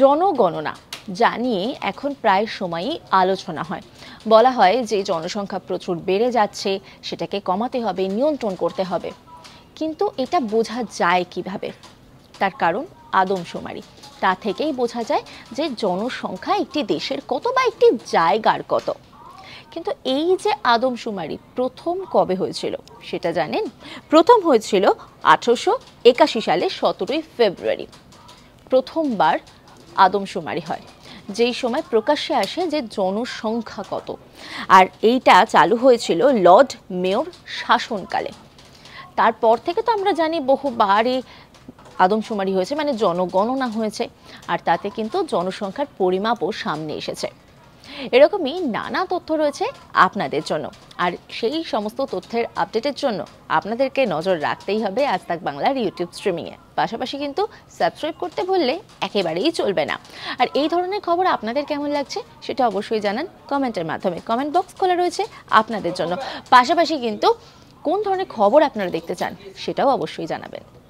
জনগণনা যা নিয়ে এখন প্রায় সময়ই আলোচনা হয় বলা হয় যে জনসংখ্যা প্রচুর বেড়ে যাচ্ছে সেটাকে কমাতে হবে নিয়ন্ত্রণ করতে হবে কিন্তু এটা বোঝা যায় কিভাবে তার কারণ আদমশুমারি তা থেকেই বোঝা যায় যে জনসংখ্যা একটি দেশের কত বা একটি জায়গার কত কিন্তু এই যে আদমশুমারি প্রথম কবে হয়েছিল সেটা জানেন প্রথম হয়েছিল আঠারোশো একাশি সালে সতেরোই ফেব্রুয়ারি প্রথমবার আদমশুমারি হয় যেই সময় প্রকাশ্যে আসে যে জনসংখ্যা কত আর এইটা চালু হয়েছিল লর্ড মেয়র শাসনকালে তারপর থেকে তো আমরা জানি বহুবারই আদমশুমারি হয়েছে মানে জনগণনা হয়েছে আর তাতে কিন্তু জনসংখ্যার পরিমাপও সামনে এসেছে এরকমই নানা তথ্য রয়েছে আপনাদের জন্য আর সেই সমস্ত তথ্যের আপডেটের জন্য আপনাদেরকে নজর রাখতেই হবে আজ তাক বাংলার ইউটিউব স্ট্রিমিংয়ে পাশাপাশি কিন্তু সাবস্ক্রাইব করতে বললে একেবারেই চলবে না আর এই ধরনের খবর আপনাদের কেমন লাগছে সেটা অবশ্যই জানান কমেন্টের মাধ্যমে কমেন্ট বক্স খোলা রয়েছে আপনাদের জন্য পাশাপাশি কিন্তু কোন ধরনের খবর আপনারা দেখতে চান সেটাও অবশ্যই জানাবেন